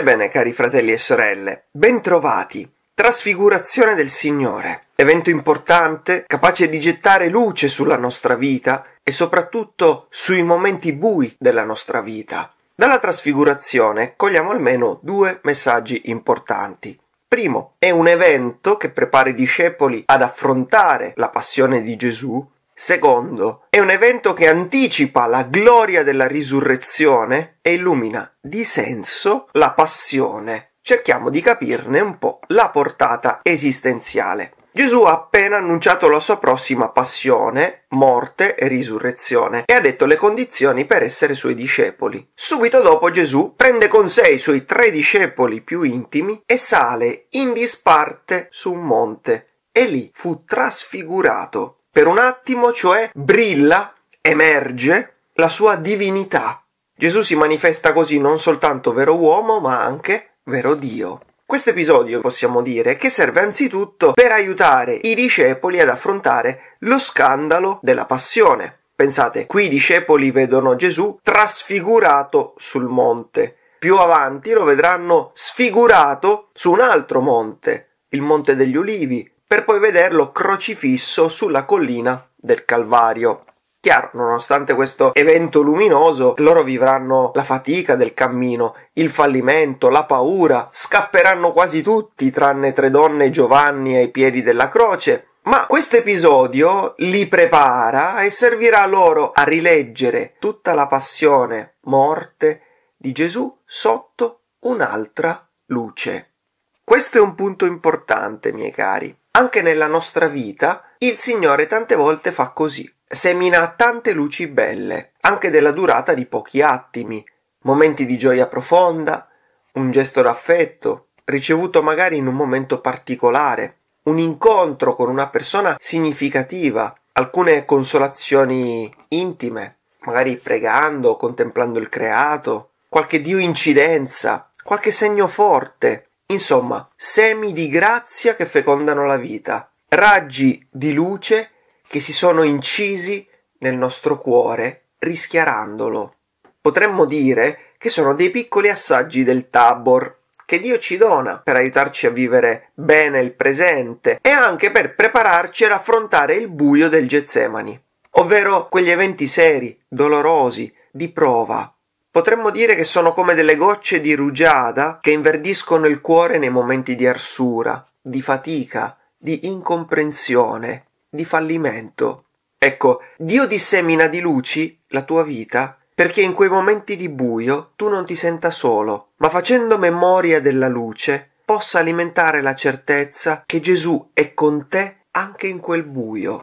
bene, cari fratelli e sorelle, bentrovati. Trasfigurazione del Signore, evento importante, capace di gettare luce sulla nostra vita e soprattutto sui momenti bui della nostra vita. Dalla trasfigurazione cogliamo almeno due messaggi importanti. Primo, è un evento che prepara i discepoli ad affrontare la passione di Gesù Secondo, è un evento che anticipa la gloria della risurrezione e illumina di senso la passione. Cerchiamo di capirne un po' la portata esistenziale. Gesù ha appena annunciato la sua prossima passione, morte e risurrezione e ha detto le condizioni per essere suoi discepoli. Subito dopo Gesù prende con sé i suoi tre discepoli più intimi e sale in disparte su un monte e lì fu trasfigurato. Per un attimo, cioè, brilla, emerge la sua divinità. Gesù si manifesta così non soltanto vero uomo, ma anche vero Dio. Questo episodio possiamo dire che serve anzitutto per aiutare i discepoli ad affrontare lo scandalo della passione. Pensate, qui i discepoli vedono Gesù trasfigurato sul monte. Più avanti lo vedranno sfigurato su un altro monte, il monte degli ulivi, per poi vederlo crocifisso sulla collina del Calvario. Chiaro, nonostante questo evento luminoso, loro vivranno la fatica del cammino, il fallimento, la paura, scapperanno quasi tutti, tranne tre donne e Giovanni ai piedi della croce. Ma questo episodio li prepara e servirà loro a rileggere tutta la passione, morte di Gesù sotto un'altra luce. Questo è un punto importante, miei cari. Anche nella nostra vita il Signore tante volte fa così, semina tante luci belle, anche della durata di pochi attimi, momenti di gioia profonda, un gesto d'affetto, ricevuto magari in un momento particolare, un incontro con una persona significativa, alcune consolazioni intime, magari pregando, contemplando il creato, qualche dio incidenza, qualche segno forte, Insomma, semi di grazia che fecondano la vita, raggi di luce che si sono incisi nel nostro cuore, rischiarandolo. Potremmo dire che sono dei piccoli assaggi del Tabor che Dio ci dona per aiutarci a vivere bene il presente e anche per prepararci ad affrontare il buio del Getsemani, ovvero quegli eventi seri, dolorosi, di prova, Potremmo dire che sono come delle gocce di rugiada che inverdiscono il cuore nei momenti di arsura, di fatica, di incomprensione, di fallimento. Ecco, Dio dissemina di luci la tua vita perché in quei momenti di buio tu non ti senta solo, ma facendo memoria della luce possa alimentare la certezza che Gesù è con te anche in quel buio.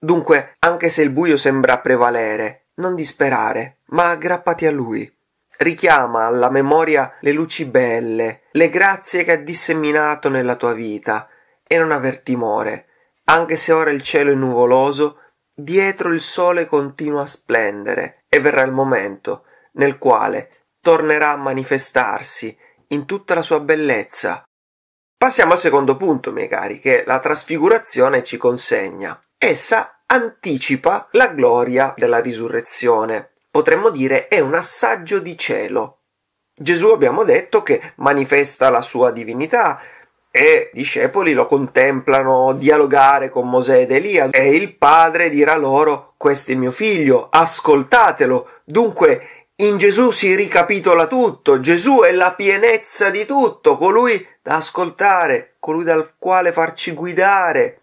Dunque, anche se il buio sembra prevalere, non disperare, ma aggrappati a lui. Richiama alla memoria le luci belle, le grazie che ha disseminato nella tua vita e non aver timore, anche se ora il cielo è nuvoloso, dietro il sole continua a splendere e verrà il momento nel quale tornerà a manifestarsi in tutta la sua bellezza. Passiamo al secondo punto, miei cari, che la trasfigurazione ci consegna. Essa anticipa la gloria della risurrezione potremmo dire è un assaggio di cielo. Gesù abbiamo detto che manifesta la sua divinità e i discepoli lo contemplano dialogare con Mosè ed Elia e il padre dirà loro questo è il mio figlio, ascoltatelo. Dunque in Gesù si ricapitola tutto, Gesù è la pienezza di tutto, colui da ascoltare, colui dal quale farci guidare.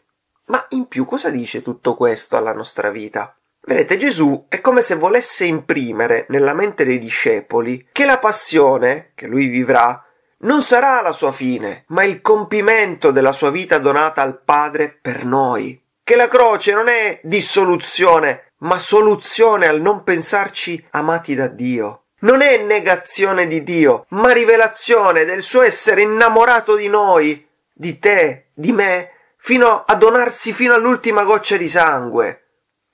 Ma in più cosa dice tutto questo alla nostra vita? Vedete, Gesù è come se volesse imprimere nella mente dei discepoli che la passione che lui vivrà non sarà la sua fine, ma il compimento della sua vita donata al Padre per noi. Che la croce non è dissoluzione, ma soluzione al non pensarci amati da Dio. Non è negazione di Dio, ma rivelazione del suo essere innamorato di noi, di te, di me, fino a donarsi fino all'ultima goccia di sangue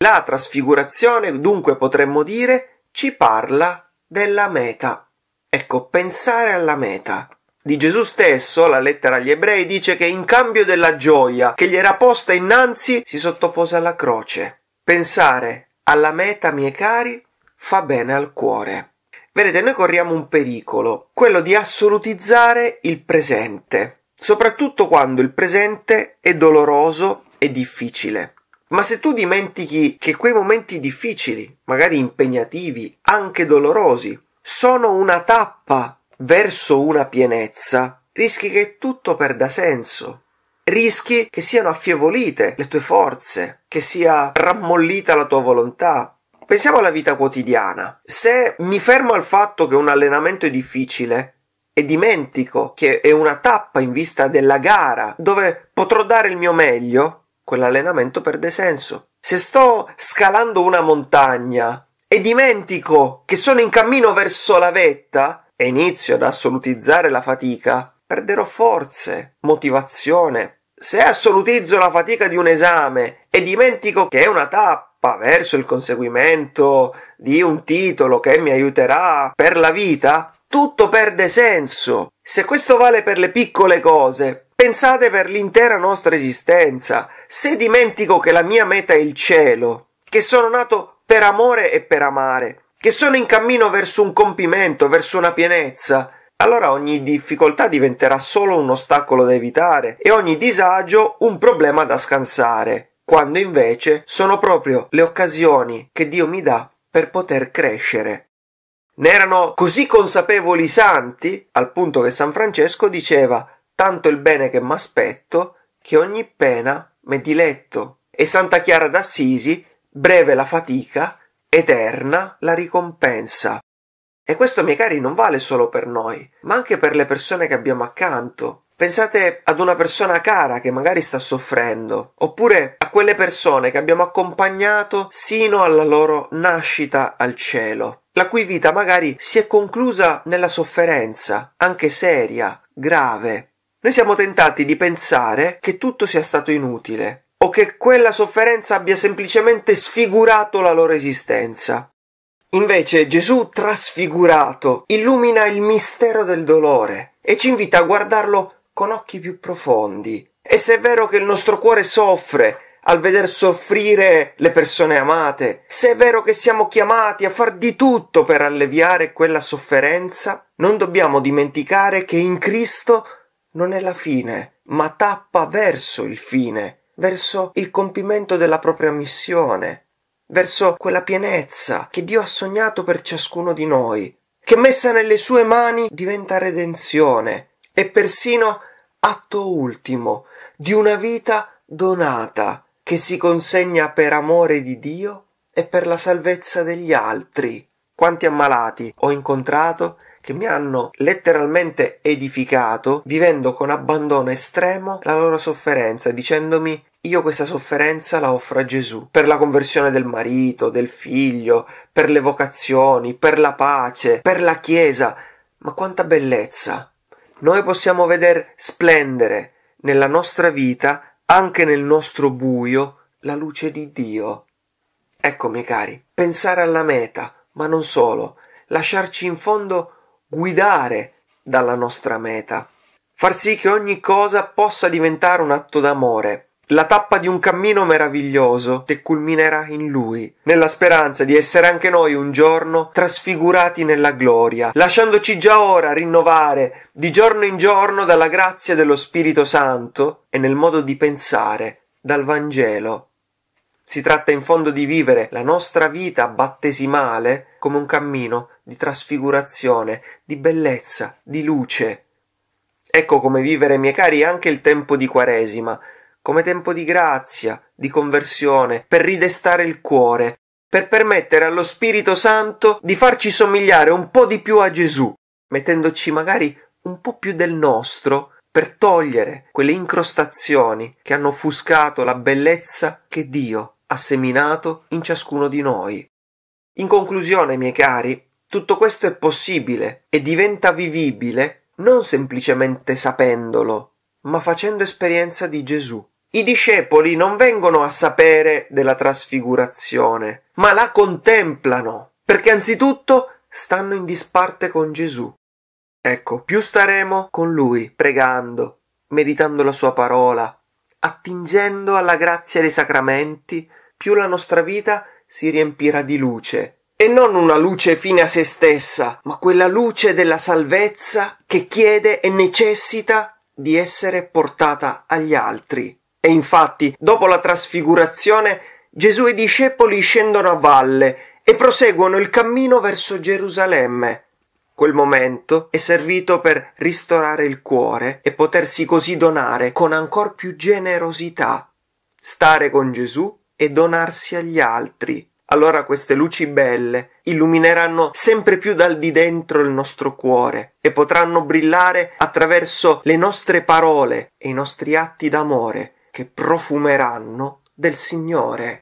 la trasfigurazione, dunque potremmo dire, ci parla della meta. Ecco, pensare alla meta. Di Gesù stesso, la lettera agli ebrei dice che in cambio della gioia che gli era posta innanzi si sottopose alla croce. Pensare alla meta, miei cari, fa bene al cuore. Vedete, noi corriamo un pericolo, quello di assolutizzare il presente, soprattutto quando il presente è doloroso e difficile. Ma se tu dimentichi che quei momenti difficili, magari impegnativi, anche dolorosi, sono una tappa verso una pienezza, rischi che tutto perda senso. Rischi che siano affievolite le tue forze, che sia rammollita la tua volontà. Pensiamo alla vita quotidiana. Se mi fermo al fatto che un allenamento è difficile e dimentico che è una tappa in vista della gara dove potrò dare il mio meglio, quell'allenamento perde senso. Se sto scalando una montagna e dimentico che sono in cammino verso la vetta e inizio ad assolutizzare la fatica, perderò forze, motivazione. Se assolutizzo la fatica di un esame e dimentico che è una tappa verso il conseguimento di un titolo che mi aiuterà per la vita, tutto perde senso. Se questo vale per le piccole cose, Pensate per l'intera nostra esistenza. Se dimentico che la mia meta è il cielo, che sono nato per amore e per amare, che sono in cammino verso un compimento, verso una pienezza, allora ogni difficoltà diventerà solo un ostacolo da evitare e ogni disagio un problema da scansare, quando invece sono proprio le occasioni che Dio mi dà per poter crescere. Ne erano così consapevoli i santi, al punto che San Francesco diceva tanto il bene che m'aspetto, che ogni pena m'è diletto, e Santa Chiara d'Assisi, breve la fatica, eterna la ricompensa. E questo, miei cari, non vale solo per noi, ma anche per le persone che abbiamo accanto. Pensate ad una persona cara che magari sta soffrendo, oppure a quelle persone che abbiamo accompagnato sino alla loro nascita al cielo, la cui vita magari si è conclusa nella sofferenza, anche seria, grave, noi siamo tentati di pensare che tutto sia stato inutile o che quella sofferenza abbia semplicemente sfigurato la loro esistenza. Invece Gesù trasfigurato illumina il mistero del dolore e ci invita a guardarlo con occhi più profondi. E se è vero che il nostro cuore soffre al veder soffrire le persone amate, se è vero che siamo chiamati a far di tutto per alleviare quella sofferenza, non dobbiamo dimenticare che in Cristo non è la fine, ma tappa verso il fine, verso il compimento della propria missione, verso quella pienezza che Dio ha sognato per ciascuno di noi, che messa nelle sue mani diventa redenzione e persino atto ultimo di una vita donata che si consegna per amore di Dio e per la salvezza degli altri. Quanti ammalati ho incontrato che mi hanno letteralmente edificato vivendo con abbandono estremo la loro sofferenza, dicendomi io questa sofferenza la offro a Gesù per la conversione del marito, del figlio, per le vocazioni, per la pace, per la Chiesa. Ma quanta bellezza! Noi possiamo veder splendere nella nostra vita, anche nel nostro buio, la luce di Dio. Ecco, miei cari, pensare alla meta, ma non solo, lasciarci in fondo guidare dalla nostra meta, far sì che ogni cosa possa diventare un atto d'amore, la tappa di un cammino meraviglioso che culminerà in lui, nella speranza di essere anche noi un giorno trasfigurati nella gloria, lasciandoci già ora rinnovare di giorno in giorno dalla grazia dello Spirito Santo e nel modo di pensare dal Vangelo. Si tratta in fondo di vivere la nostra vita battesimale come un cammino di trasfigurazione, di bellezza, di luce. Ecco come vivere, miei cari, anche il tempo di Quaresima, come tempo di grazia, di conversione, per ridestare il cuore, per permettere allo Spirito Santo di farci somigliare un po' di più a Gesù, mettendoci magari un po' più del nostro per togliere quelle incrostazioni che hanno offuscato la bellezza che Dio ha seminato in ciascuno di noi. In conclusione, miei cari, tutto questo è possibile e diventa vivibile non semplicemente sapendolo, ma facendo esperienza di Gesù. I discepoli non vengono a sapere della trasfigurazione, ma la contemplano, perché anzitutto stanno in disparte con Gesù. Ecco, più staremo con Lui, pregando, meditando la Sua parola, attingendo alla grazia dei sacramenti, più la nostra vita si riempirà di luce e non una luce fine a se stessa, ma quella luce della salvezza che chiede e necessita di essere portata agli altri. E infatti, dopo la trasfigurazione, Gesù e i discepoli scendono a valle e proseguono il cammino verso Gerusalemme. Quel momento è servito per ristorare il cuore e potersi così donare con ancor più generosità. Stare con Gesù e donarsi agli altri allora queste luci belle illumineranno sempre più dal di dentro il nostro cuore e potranno brillare attraverso le nostre parole e i nostri atti d'amore che profumeranno del Signore.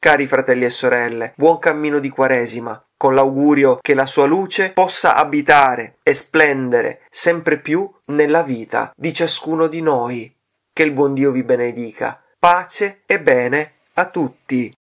Cari fratelli e sorelle, buon cammino di Quaresima, con l'augurio che la sua luce possa abitare e splendere sempre più nella vita di ciascuno di noi. Che il buon Dio vi benedica. Pace e bene a tutti.